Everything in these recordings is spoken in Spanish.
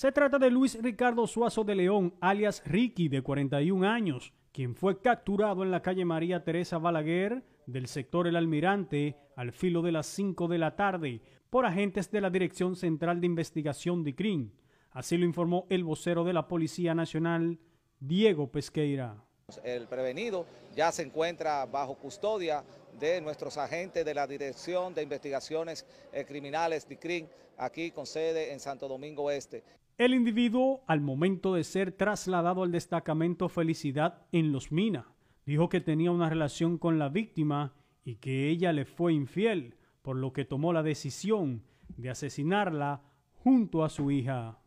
Se trata de Luis Ricardo Suazo de León, alias Ricky, de 41 años, quien fue capturado en la calle María Teresa Balaguer del sector El Almirante al filo de las 5 de la tarde por agentes de la Dirección Central de Investigación de CRIM. Así lo informó el vocero de la Policía Nacional, Diego Pesqueira. El prevenido ya se encuentra bajo custodia de nuestros agentes de la Dirección de Investigaciones eh, Criminales, DICRIN, aquí con sede en Santo Domingo Este. El individuo, al momento de ser trasladado al destacamento Felicidad en Los Minas, dijo que tenía una relación con la víctima y que ella le fue infiel, por lo que tomó la decisión de asesinarla junto a su hija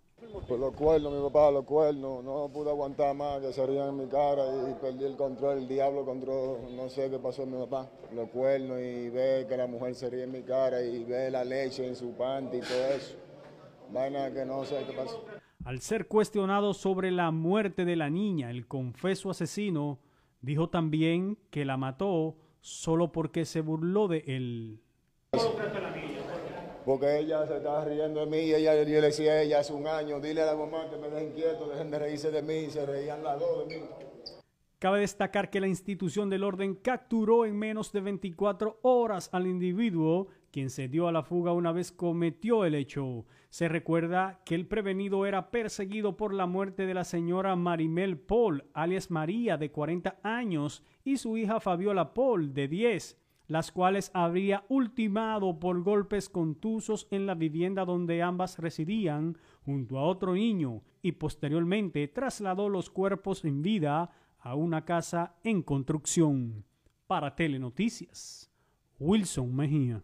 los cuernos, mi papá, los cuernos. No pude aguantar más, que se rían en mi cara y perdí el control. El diablo control, no sé qué pasó mi papá. Los cuernos y ve que la mujer se ríe en mi cara y ve la leche en su panty y todo eso. Vaina que no sé qué pasó. Al ser cuestionado sobre la muerte de la niña, el confeso asesino dijo también que la mató solo porque se burló de él porque ella se estaba riendo de mí ella, yo le decía a ella hace un año, dile a la mamá que me dejen quieto, dejen de reírse de mí, se reían las dos de mí. Cabe destacar que la institución del orden capturó en menos de 24 horas al individuo quien se dio a la fuga una vez cometió el hecho. Se recuerda que el prevenido era perseguido por la muerte de la señora Marimel Paul, alias María, de 40 años, y su hija Fabiola Paul, de 10 las cuales habría ultimado por golpes contusos en la vivienda donde ambas residían junto a otro niño y posteriormente trasladó los cuerpos en vida a una casa en construcción. Para Telenoticias, Wilson Mejía.